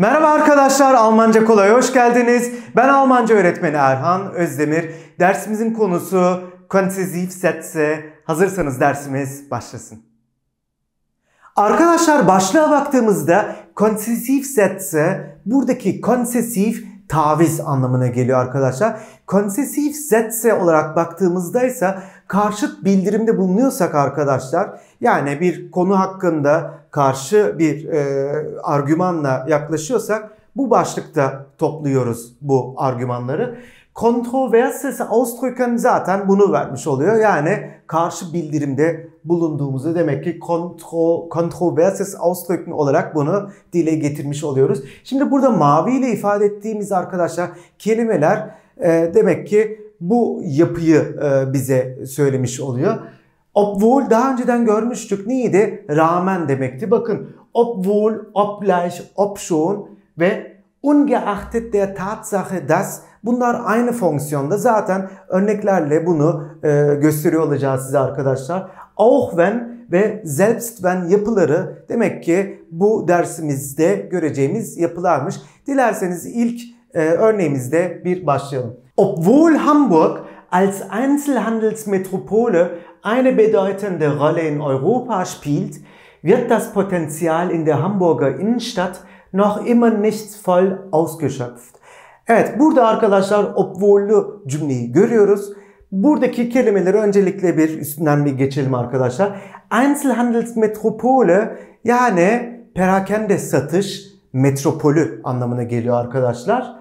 Merhaba arkadaşlar, Almanca Kolay'a hoş geldiniz. Ben Almanca öğretmeni Erhan Özdemir. Dersimizin konusu Konzesif Setse. Hazırsanız dersimiz başlasın. Arkadaşlar başlığa baktığımızda Konzesif Setse buradaki konsesif taviz anlamına geliyor arkadaşlar. Konsesif Setse olarak baktığımızda ise karşıt bildirimde bulunuyorsak arkadaşlar yani bir konu hakkında karşı bir e, argümanla yaklaşıyorsak bu başlıkta topluyoruz bu argümanları. Kontroversesi ausdrücken zaten bunu vermiş oluyor. Yani karşı bildirimde bulunduğumuzu demek ki kontro, kontroverses ausdrücken olarak bunu dile getirmiş oluyoruz. Şimdi burada mavi ile ifade ettiğimiz arkadaşlar kelimeler e, demek ki bu yapıyı e, bize söylemiş oluyor. Obwohl daha önceden görmüştük neydi? Rağmen demekti. Bakın obwohl, obgleich, obschon ve ungeachtet der Tatsache dass bunlar aynı fonksiyonda. Zaten örneklerle bunu e, gösteriyor olacağız size arkadaşlar. Auch wenn ve selbst wenn yapıları demek ki bu dersimizde göreceğimiz yapılarmış. Dilerseniz ilk e, örneğimizde bir başlayalım. Obwohl Hamburg als Einzelhandelsmetropole eine bedeutende Rolle in Europa spielt, wird das Potenzial in der Hamburger Innenstadt noch immer nicht voll ausgeschöpft. Evet burada arkadaşlar obwohl'lu cümleyi görüyoruz. Buradaki kelimeleri öncelikle bir üstünden bir geçelim arkadaşlar. Einzelhandelsmetropole yani perakende satış metropolü anlamına geliyor arkadaşlar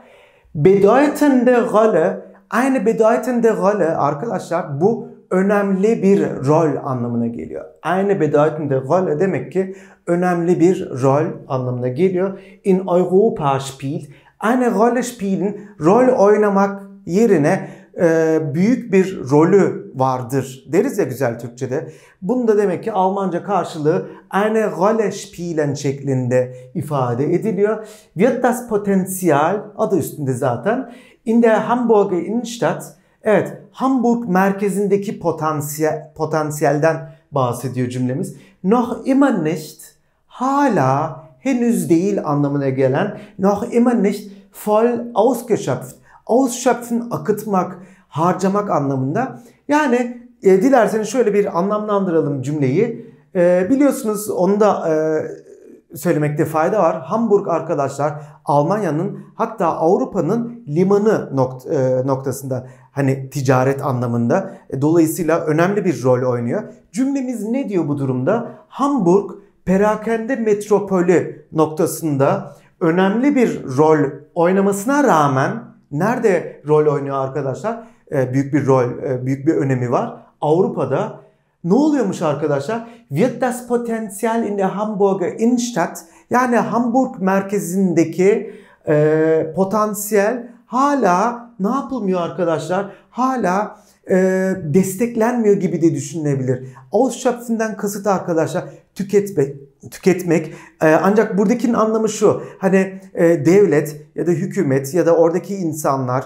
bedeutende Rolle, eine bedeutende Rolle arkadaşlar bu önemli bir rol anlamına geliyor. Eine bedeutende Rolle demek ki önemli bir rol anlamına geliyor. In Europa spielt eine Rolle spielen rol oynamak yerine e, büyük bir rolü vardır deriz ya güzel Türkçe'de. Bunu da demek ki Almanca karşılığı eine Rolle spielen şeklinde ifade ediliyor. Wird das Potenzial adı üstünde zaten. In der Hamburger Innenstadt evet Hamburg merkezindeki potansiyel, potansiyelden bahsediyor cümlemiz. Noch immer nicht hala henüz değil anlamına gelen noch immer nicht voll ausgeschöpft Ausschöpfen akıtmak, harcamak anlamında. Yani e, dilerseniz şöyle bir anlamlandıralım cümleyi. E, biliyorsunuz onu da e, söylemekte fayda var. Hamburg arkadaşlar Almanya'nın hatta Avrupa'nın limanı nokt e, noktasında hani ticaret anlamında e, dolayısıyla önemli bir rol oynuyor. Cümlemiz ne diyor bu durumda? Hamburg perakende metropolü noktasında önemli bir rol oynamasına rağmen nerede rol oynuyor arkadaşlar? E, büyük bir rol, e, büyük bir önemi var. Avrupa'da ne oluyormuş arkadaşlar? Wird das Potenzial in der Hamburger Innenstadt yani Hamburg merkezindeki e, potansiyel hala ne yapılmıyor arkadaşlar? Hala e, desteklenmiyor gibi de düşünülebilir. Ausschöpfen'den kasıt arkadaşlar tüketmek, tüketmek. E, ancak buradakinin anlamı şu. Hani e, devlet ya da hükümet ya da oradaki insanlar,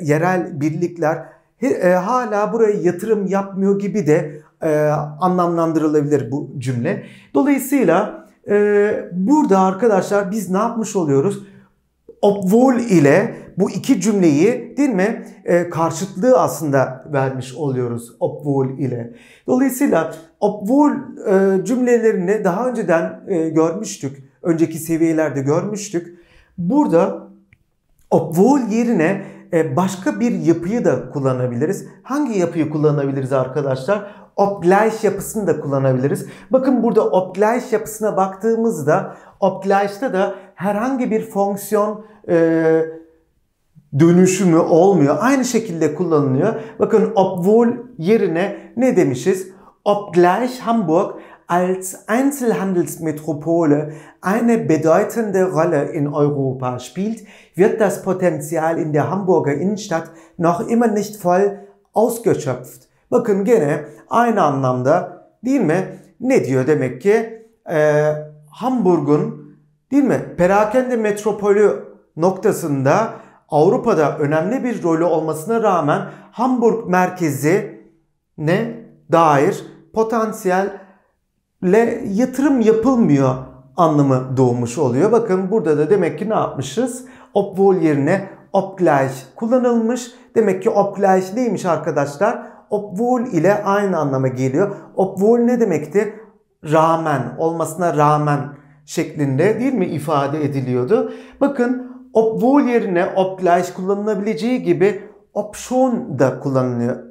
yerel birlikler e, hala buraya yatırım yapmıyor gibi de anlamlandırılabilir bu cümle. Dolayısıyla burada arkadaşlar biz ne yapmış oluyoruz? obwohl ile bu iki cümleyi değil mi e, karşıtlığı aslında vermiş oluyoruz obwohl ile. Dolayısıyla obwohl e, cümlelerini daha önceden e, görmüştük. Önceki seviyelerde görmüştük. Burada obwohl yerine e, başka bir yapıyı da kullanabiliriz. Hangi yapıyı kullanabiliriz arkadaşlar? obgleich yapısını da kullanabiliriz. Bakın burada obgleich yapısına baktığımızda obgleich'ta da herhangi bir fonksiyon e, dönüşümü olmuyor. Aynı şekilde kullanılıyor. Bakın obwohl yerine ne demişiz? Obgleich Hamburg als Einzelhandelsmetropole eine bedeutende Rolle in Europa spielt, wird das Potenzial in der Hamburger Innenstadt noch immer nicht voll ausgeschöpft. Bakın gene aynı anlamda değil mi? Ne diyor demek ki? Ee, Hamburg'un değil mi? Perakende metropolü noktasında Avrupa'da önemli bir rolü olmasına rağmen Hamburg merkezi ne dair potansiyelle yatırım yapılmıyor anlamı doğmuş oluyor. Bakın burada da demek ki ne yapmışız? Obwohl yerine Obgleich kullanılmış. Demek ki Obgleich neymiş arkadaşlar? Obwohl ile aynı anlama geliyor. Obwohl ne demekti? Rağmen, olmasına rağmen şeklinde değil mi ifade ediliyordu? Bakın Obwohl yerine obgleich kullanılabileceği gibi option da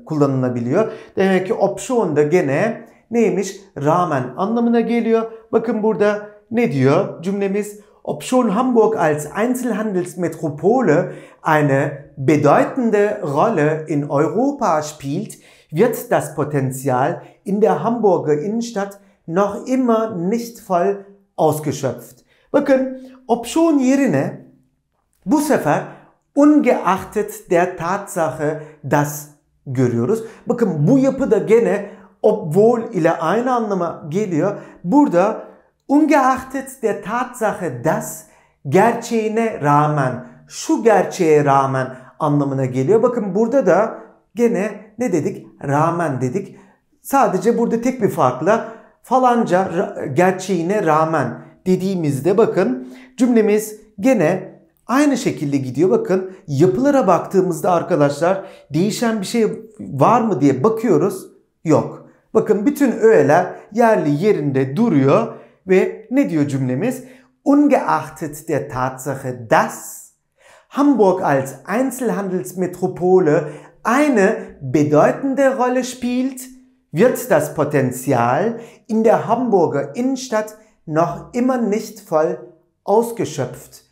kullanılabiliyor. Demek ki option da gene neymiş? Rağmen anlamına geliyor. Bakın burada ne diyor cümlemiz? Obschon Hamburg als Einzelhandelsmetropole eine bedeutende Rolle in Europa spielt, wird das Potenzial in der Hamburger Innenstadt noch immer nicht voll ausgeschöpft. Bakın, option yerine bu sefer ungeachtet der Tatsache das görüyoruz. Bakın bu yapı da gene obwohl ile aynı anlama geliyor. Burada ungeachtet der Tatsache das gerçeğine rağmen, şu gerçeğe rağmen anlamına geliyor. Bakın burada da gene ne dedik? Rağmen dedik. Sadece burada tek bir farkla falanca gerçeğine rağmen dediğimizde bakın cümlemiz gene Aynı şekilde gidiyor. Bakın yapılara baktığımızda arkadaşlar değişen bir şey var mı diye bakıyoruz. Yok. Bakın bütün öğeler yerli yerinde duruyor ve ne diyor cümlemiz? Ungeachtet der Tatsache, dass Hamburg als Einzelhandelsmetropole eine bedeutende Rolle spielt, wird das Potenzial in der Hamburger Innenstadt noch immer nicht voll ausgeschöpft.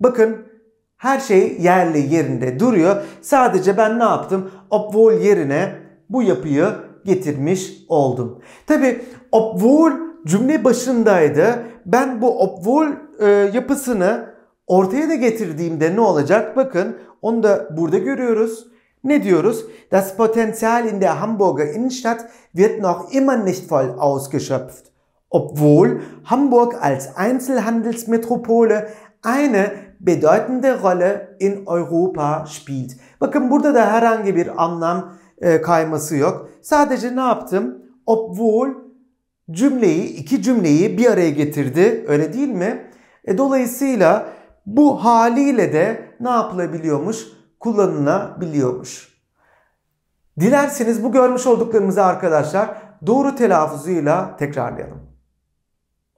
Bakın her şey yerli yerinde duruyor. Sadece ben ne yaptım? Obwohl yerine bu yapıyı getirmiş oldum. Tabi obwohl cümle başındaydı. Ben bu obwohl e, yapısını ortaya da getirdiğimde ne olacak? Bakın onu da burada görüyoruz. Ne diyoruz? Das Potenzial in der Hamburger Innenstadt wird noch immer nicht voll ausgeschöpft. Obwohl Hamburg als Einzelhandelsmetropole eine bedeutende Rolle in Europa spielt. Bakın burada da herhangi bir anlam e, kayması yok. Sadece ne yaptım? Obwohl cümleyi, iki cümleyi bir araya getirdi. Öyle değil mi? E, dolayısıyla bu haliyle de ne yapılabiliyormuş? Kullanılabiliyormuş. Dilerseniz bu görmüş olduklarımızı arkadaşlar doğru telaffuzuyla tekrarlayalım.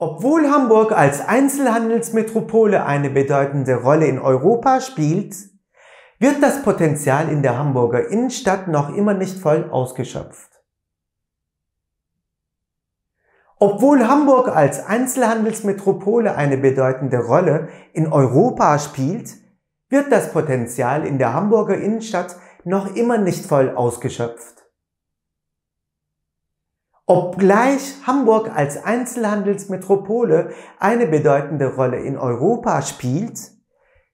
Obwohl Hamburg als Einzelhandelsmetropole eine bedeutende Rolle in Europa spielt, wird das Potenzial in der Hamburger Innenstadt noch immer nicht voll ausgeschöpft. Obwohl Hamburg als Einzelhandelsmetropole eine bedeutende Rolle in Europa spielt, wird das Potenzial in der Hamburger Innenstadt noch immer nicht voll ausgeschöpft. Obgleich Hamburg als Einzelhandelsmetropole eine bedeutende Rolle in Europa spielt,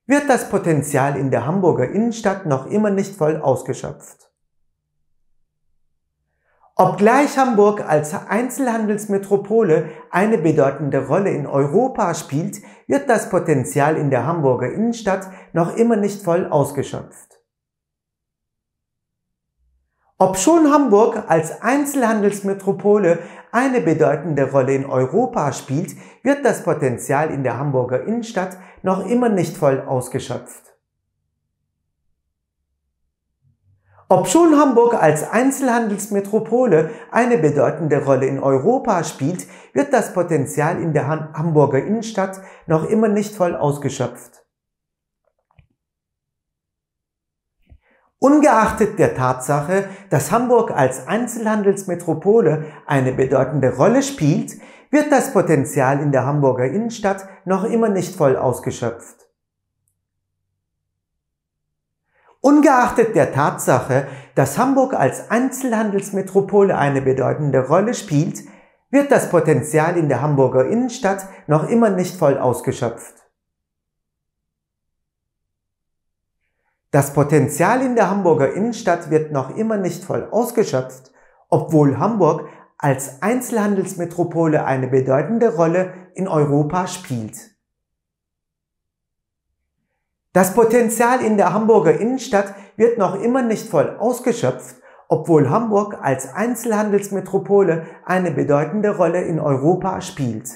wird das Potenzial in der Hamburger Innenstadt noch immer nicht voll ausgeschöpft. Obgleich Hamburg als Einzelhandelsmetropole eine bedeutende Rolle in Europa spielt, wird das Potenzial in der Hamburger Innenstadt noch immer nicht voll ausgeschöpft. Ob schon Hamburg als Einzelhandelsmetropole eine bedeutende Rolle in Europa spielt, wird das Potenzial in der Hamburger Innenstadt noch immer nicht voll ausgeschöpft. Ob schon Hamburg als Einzelhandelsmetropole eine bedeutende Rolle in Europa spielt, wird das Potenzial in der Hamburger Innenstadt noch immer nicht voll ausgeschöpft. Ungeachtet der Tatsache, dass Hamburg als Einzelhandelsmetropole eine bedeutende Rolle spielt, wird das Potenzial in der Hamburger Innenstadt noch immer nicht voll ausgeschöpft. Ungeachtet der Tatsache, dass Hamburg als Einzelhandelsmetropole eine bedeutende Rolle spielt, wird das Potenzial in der Hamburger Innenstadt noch immer nicht voll ausgeschöpft. Das Potenzial in der Hamburger Innenstadt wird noch immer nicht voll ausgeschöpft, obwohl Hamburg als Einzelhandelsmetropole eine bedeutende Rolle in Europa spielt. Das Potenzial in der Hamburger Innenstadt wird noch immer nicht voll ausgeschöpft, obwohl Hamburg als Einzelhandelsmetropole eine bedeutende Rolle in Europa spielt.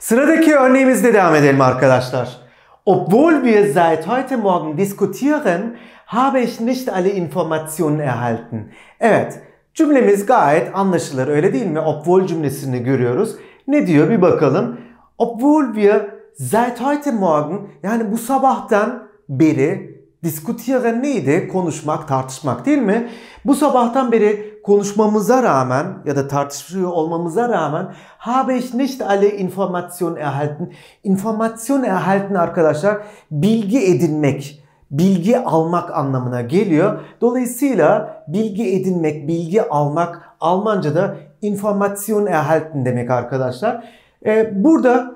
Sıradaki örneğimizde devam edelim arkadaşlar. Obwohl wir seit heute Morgen diskutieren, habe ich nicht alle Informationen erhalten. Evet, cümlemiz gayet anlaşılır öyle değil mi? Obwohl cümlesini görüyoruz. Ne diyor bir bakalım. Obwohl wir seit heute Morgen yani bu sabahtan beri Diskutiere neydi? Konuşmak, tartışmak değil mi? Bu sabahtan beri konuşmamıza rağmen ya da tartışıyor olmamıza rağmen habe ich nicht alle Informationen erhalten. Information erhalten arkadaşlar bilgi edinmek, bilgi almak anlamına geliyor. Dolayısıyla bilgi edinmek, bilgi almak Almanca'da Information erhalten demek arkadaşlar. Ee, burada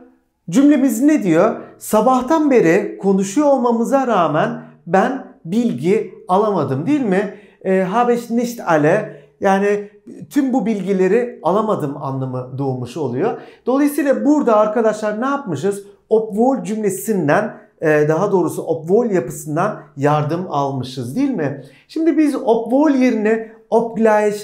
cümlemiz ne diyor? Sabahtan beri konuşuyor olmamıza rağmen ben bilgi alamadım değil mi? E, Habeş nicht ale yani tüm bu bilgileri alamadım anlamı doğmuş oluyor. Dolayısıyla burada arkadaşlar ne yapmışız? Obwohl cümlesinden e, daha doğrusu obwohl yapısından yardım almışız değil mi? Şimdi biz obwohl yerine obgleich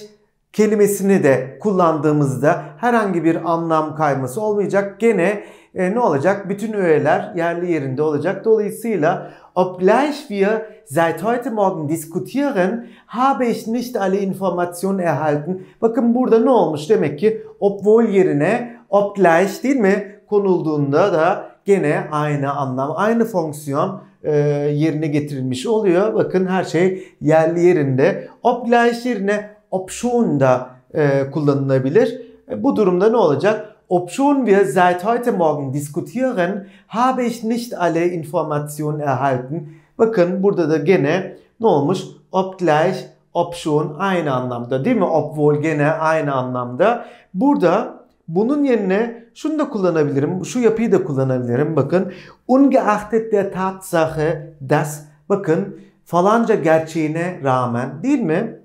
kelimesini de kullandığımızda herhangi bir anlam kayması olmayacak. Gene e, ne olacak? Bütün öğeler yerli yerinde olacak. Dolayısıyla obgleich wir seit heute Morgen diskutieren, habe ich nicht alle Informationen erhalten. Bakın burada ne olmuş? Demek ki obwohl yerine obgleich değil mi? Konulduğunda da gene aynı anlam, aynı fonksiyon e, yerine getirilmiş oluyor. Bakın her şey yerli yerinde. Obgleich yerine option da e, kullanılabilir. E, bu durumda ne olacak? Obschon wir seit heute Morgen diskutieren, habe ich nicht alle Informationen erhalten. Bakın burada da gene ne olmuş? Obgleich, obschon aynı anlamda değil mi? Obwohl gene aynı anlamda. Burada bunun yerine şunu da kullanabilirim. Şu yapıyı da kullanabilirim. Bakın ungeachtet der Tatsache das bakın falanca gerçeğine rağmen değil mi?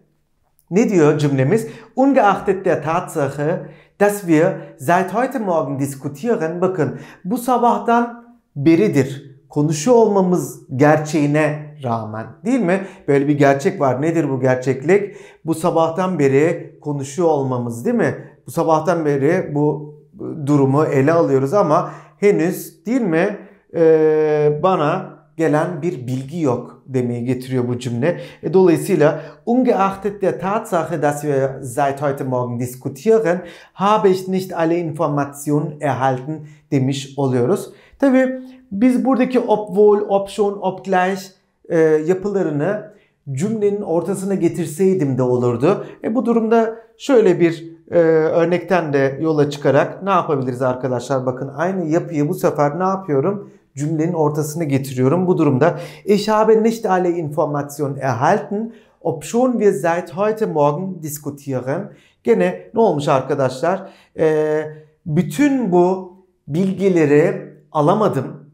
Ne diyor cümlemiz? Ungeachtet der Tatsache dass wir seit heute Morgen diskutieren. Bakın bu sabahtan beridir konuşuyor olmamız gerçeğine rağmen değil mi? Böyle bir gerçek var. Nedir bu gerçeklik? Bu sabahtan beri konuşuyor olmamız değil mi? Bu sabahtan beri bu durumu ele alıyoruz ama henüz değil mi? Ee, bana gelen bir bilgi yok demeyi getiriyor bu cümle. E, dolayısıyla ungeachtet der Tatsache, dass wir seit heute Morgen diskutieren, habe ich nicht alle Informationen erhalten demiş oluyoruz. Tabi biz buradaki obwohl, ob schon, obgleich e, yapılarını cümlenin ortasına getirseydim de olurdu. E, bu durumda şöyle bir e, örnekten de yola çıkarak ne yapabiliriz arkadaşlar? Bakın aynı yapıyı bu sefer ne yapıyorum? cümlenin ortasına getiriyorum. Bu durumda ich habe nicht alle Informationen erhalten, obschon wir seit heute Morgen diskutieren. Gene ne olmuş arkadaşlar? Ee, bütün bu bilgileri alamadım.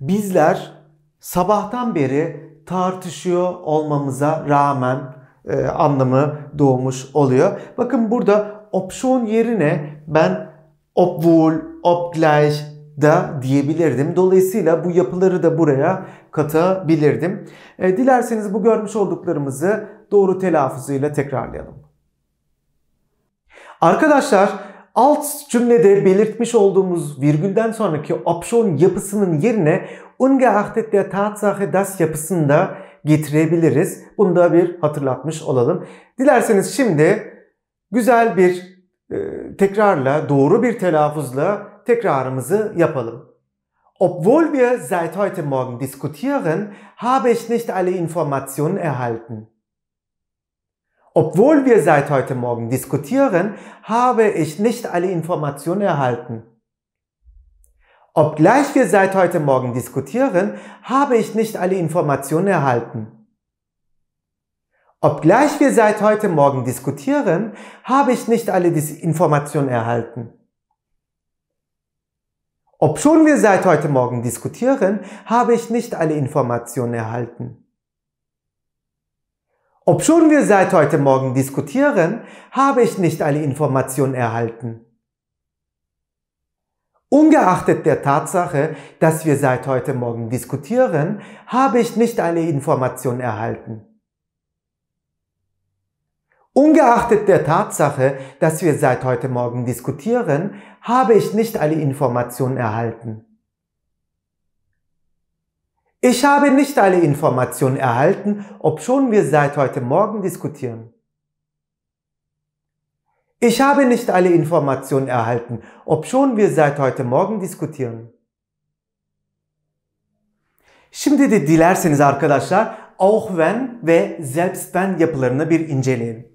Bizler sabahtan beri tartışıyor olmamıza rağmen e, anlamı doğmuş oluyor. Bakın burada opsiyon yerine ben obwohl, obgleich, da diyebilirdim. Dolayısıyla bu yapıları da buraya katabilirdim. E, dilerseniz bu görmüş olduklarımızı doğru telaffuzuyla tekrarlayalım. Arkadaşlar alt cümlede belirtmiş olduğumuz virgülden sonraki opsiyon yapısının yerine ungeachtet der Tatsache das yapısını da getirebiliriz. Bunu da bir hatırlatmış olalım. Dilerseniz şimdi güzel bir e, tekrarla, doğru bir telaffuzla tekrarımızı yapalım. Obwohl wir seit heute Morgen diskutieren, habe ich nicht alle Informationen erhalten. Obwohl wir seit heute Morgen diskutieren, habe ich nicht alle Informationen erhalten. Obgleich wir seit heute Morgen diskutieren, habe ich nicht alle Informationen erhalten. Obgleich wir seit heute Morgen diskutieren, habe ich nicht alle Informationen erhalten. Obschon wir seit heute Morgen diskutieren, habe ich nicht alle Informationen erhalten. Obschon wir seit heute Morgen diskutieren, habe ich nicht alle Informationen erhalten. Ungeachtet der Tatsache, dass wir seit heute Morgen diskutieren, habe ich nicht alle Informationen erhalten. Ungeachtet der Tatsache, dass wir seit heute Morgen diskutieren, habe ich nicht alle Informationen erhalten. Ich habe nicht alle Informationen erhalten, obschon wir seit heute Morgen diskutieren. Ich habe nicht alle Informationen erhalten, obschon wir seit heute Morgen diskutieren. Şimdi de dilerseniz arkadaşlar, auch wenn ve selbst wenn yapılarını bir inceleyelim.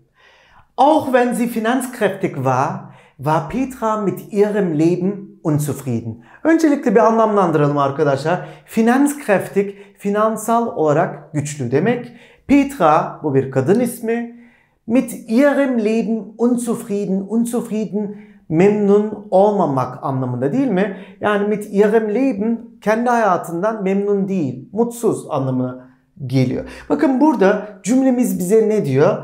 Auch wenn sie finanzkräftig war, war Petra mit ihrem Leben unzufrieden. Öncelikle bir anlamlandıralım arkadaşlar. Finanskräftig, finansal olarak güçlü demek. Petra, bu bir kadın ismi. Mit ihrem Leben unzufrieden, unzufrieden memnun olmamak anlamında değil mi? Yani mit ihrem Leben kendi hayatından memnun değil, mutsuz anlamı geliyor. Bakın burada cümlemiz bize ne diyor?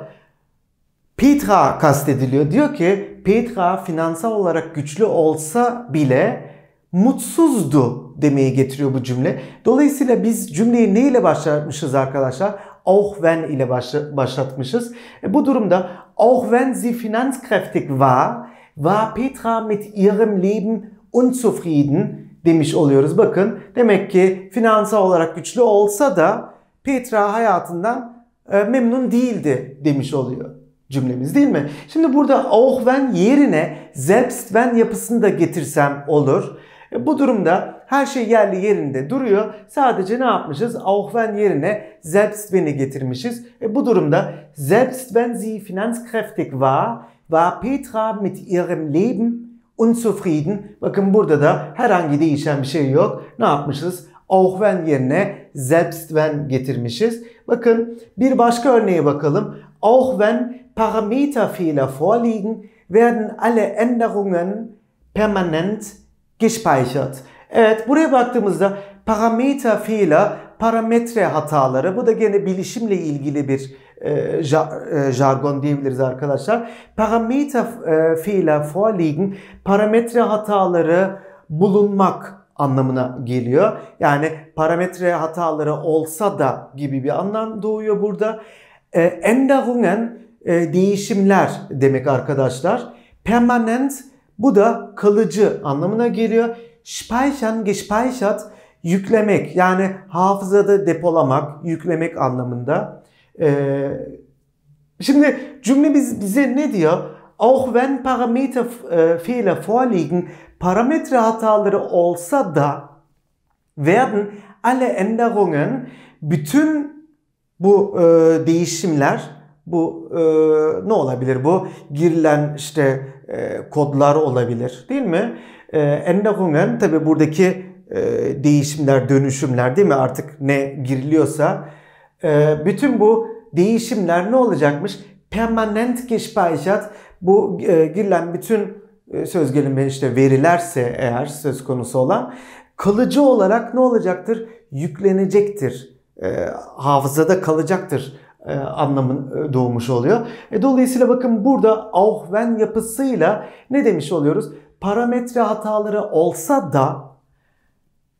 Petra kastediliyor. Diyor ki Petra finansal olarak güçlü olsa bile mutsuzdu demeyi getiriyor bu cümle. Dolayısıyla biz cümleyi ne ile başlatmışız arkadaşlar? Auch wenn ile başlatmışız. E bu durumda auch wenn sie finanzkräftig war, war Petra mit ihrem Leben unzufrieden demiş oluyoruz. Bakın demek ki finansal olarak güçlü olsa da Petra hayatından e, memnun değildi demiş oluyor cümlemiz değil mi? Şimdi burada auch wenn yerine selbst wenn yapısını da getirsem olur. E, bu durumda her şey yerli yerinde duruyor. Sadece ne yapmışız? Auch wenn yerine selbst when'i getirmişiz. E bu durumda selbst wenn sie finanzkräftig war, war Petra mit ihrem Leben unzufrieden. Bakın burada da herhangi değişen bir şey yok. Ne yapmışız? auch yerine selbst getirmişiz. Bakın bir başka örneğe bakalım. Auch wenn Parameterfehler vorliegen, werden alle Änderungen permanent gespeichert. Evet buraya baktığımızda parameterfehler, parametre hataları. Bu da gene bilişimle ilgili bir e, e jargon diyebiliriz arkadaşlar. Parameterfehler vorliegen, parametre hataları bulunmak anlamına geliyor. Yani parametre hataları olsa da gibi bir anlam doğuyor burada. E, Änderungen e, değişimler demek arkadaşlar. Permanent bu da kalıcı anlamına geliyor. Speichern, gespeichert yüklemek yani hafızada depolamak, yüklemek anlamında. E, şimdi cümle biz, bize ne diyor? Auch wenn Parameterfehler äh, vorliegen, Parametre hataları olsa da werden alle Änderungen bütün bu e, değişimler bu e, ne olabilir bu girilen işte e, kodlar olabilir değil mi? E, Änderungen tabi buradaki e, değişimler dönüşümler değil mi artık ne giriliyorsa e, bütün bu değişimler ne olacakmış? Permanent gespeichert bu e, girilen bütün e, söz gelimi işte verilerse eğer söz konusu olan kalıcı olarak ne olacaktır? Yüklenecektir. E, hafızada kalacaktır e, anlamın e, doğmuş oluyor. E, dolayısıyla bakın burada Auhven yapısıyla ne demiş oluyoruz? Parametre hataları olsa da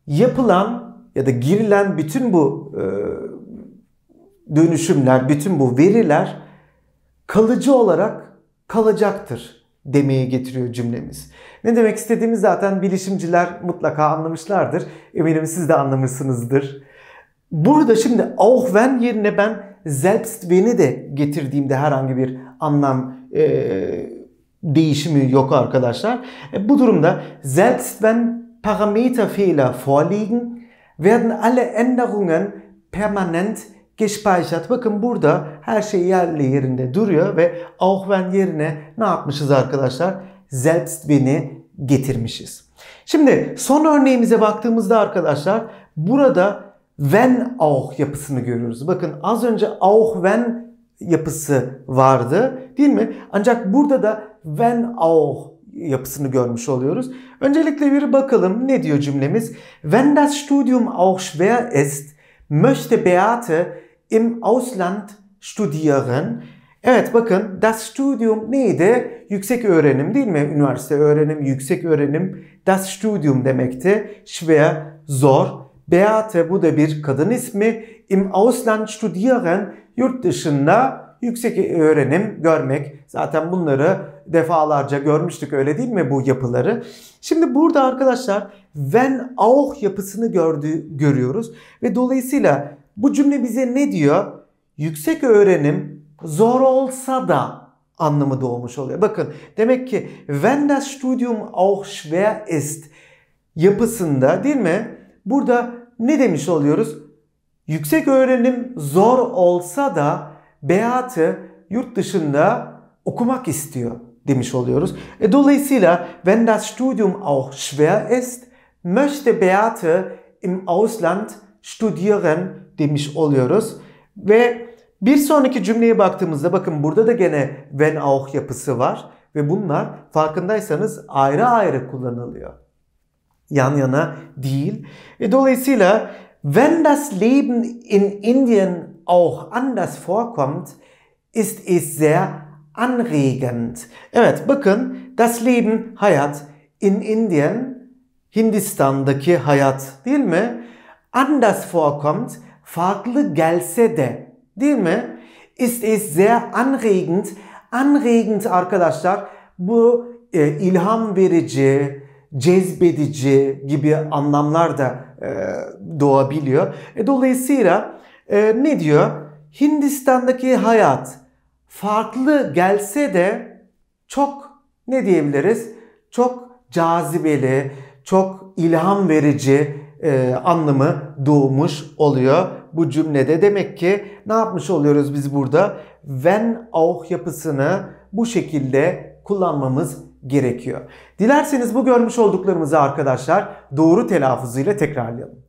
yapılan ya da girilen bütün bu e, dönüşümler, bütün bu veriler kalıcı olarak kalacaktır demeye getiriyor cümlemiz. Ne demek istediğimiz zaten bilişimciler mutlaka anlamışlardır. Eminim siz de anlamışsınızdır. Burada şimdi auch wenn yerine ben selbst wenni de getirdiğimde herhangi bir anlam e, değişimi yok arkadaşlar. E, bu durumda selbst wenn Parameterfehler vorliegen, werden alle Änderungen permanent Gespeichert. Bakın burada her şey yerli yerinde duruyor ve auch wenn yerine ne yapmışız arkadaşlar? Selbst beni getirmişiz. Şimdi son örneğimize baktığımızda arkadaşlar burada when auch yapısını görüyoruz. Bakın az önce auch wenn yapısı vardı değil mi? Ancak burada da when auch yapısını görmüş oluyoruz. Öncelikle bir bakalım ne diyor cümlemiz. Wenn das Studium auch schwer ist, möchte Beate im Ausland studieren. Evet bakın das Studium neydi? Yüksek öğrenim değil mi? Üniversite öğrenim, yüksek öğrenim. Das Studium demekti. Schwer, zor. Beate bu da bir kadın ismi. Im Ausland studieren yurt dışında yüksek öğrenim görmek. Zaten bunları defalarca görmüştük öyle değil mi bu yapıları? Şimdi burada arkadaşlar when auch yapısını gördü, görüyoruz ve dolayısıyla bu cümle bize ne diyor? Yüksek öğrenim zor olsa da anlamı doğmuş oluyor. Bakın demek ki wenn das Studium auch schwer ist yapısında değil mi? Burada ne demiş oluyoruz? Yüksek öğrenim zor olsa da Beat'ı yurt dışında okumak istiyor demiş oluyoruz. E, dolayısıyla wenn das Studium auch schwer ist, möchte Beate im Ausland studieren demiş oluyoruz. Ve bir sonraki cümleye baktığımızda bakın burada da gene wenn auch yapısı var. Ve bunlar farkındaysanız ayrı ayrı kullanılıyor. Yan yana değil. E dolayısıyla wenn das Leben in Indien auch anders vorkommt, ist es sehr anregend. Evet bakın das Leben hayat in Indien Hindistan'daki hayat değil mi? anders vorkommt, farklı gelse de değil mi? Ist es sehr anregend. Anregend arkadaşlar bu e, ilham verici, cezbedici gibi anlamlar da e, doğabiliyor. E, dolayısıyla e, ne diyor? Hindistan'daki hayat farklı gelse de çok ne diyebiliriz? Çok cazibeli, çok ilham verici, e, anlamı doğmuş oluyor bu cümlede. Demek ki ne yapmış oluyoruz biz burada? Wenn auch yapısını bu şekilde kullanmamız gerekiyor. Dilerseniz bu görmüş olduklarımızı arkadaşlar doğru telaffuzuyla tekrarlayalım.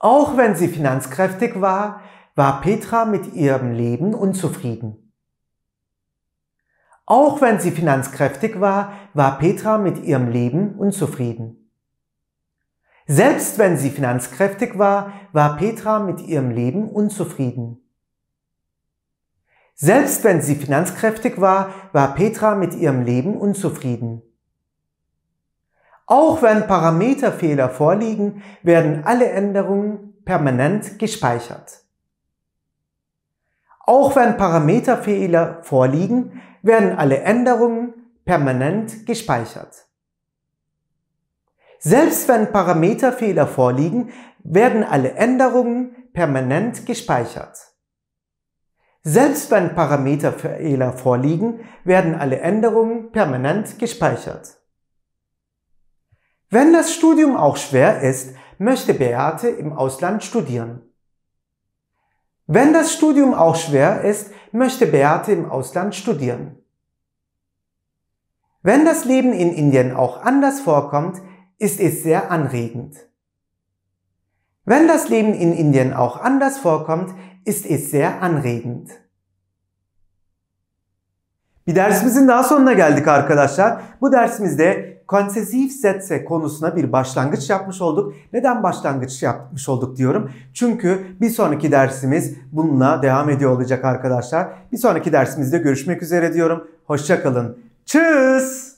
Auch wenn sie finanzkräftig war, war Petra mit ihrem Leben unzufrieden. Auch wenn sie finanzkräftig war, war Petra mit ihrem Leben unzufrieden. Selbst wenn sie finanzkräftig war, war Petra mit ihrem Leben unzufrieden. Selbst wenn sie finanzkräftig war, war Petra mit ihrem Leben unzufrieden. Auch wenn Parameterfehler vorliegen, werden alle Änderungen permanent gespeichert. Auch wenn Parameterfehler vorliegen, werden alle Änderungen permanent gespeichert. Selbst wenn Parameterfehler vorliegen, werden alle Änderungen permanent gespeichert. Selbst wenn Parameterfehler vorliegen, werden alle Änderungen permanent gespeichert. Wenn das Studium auch schwer ist, möchte Beate im Ausland studieren. Wenn das Studium auch schwer ist, möchte Beate im Ausland studieren. Wenn das Leben in Indien auch anders vorkommt, ist es sehr anregend. Wenn das Leben in Indien auch anders vorkommt, ist es sehr anregend. Bir dersimizin daha sonuna geldik arkadaşlar. Bu dersimizde konsesif setse konusuna bir başlangıç yapmış olduk. Neden başlangıç yapmış olduk diyorum? Çünkü bir sonraki dersimiz bununla devam ediyor olacak arkadaşlar. Bir sonraki dersimizde görüşmek üzere diyorum. Hoşçakalın. Tschüss.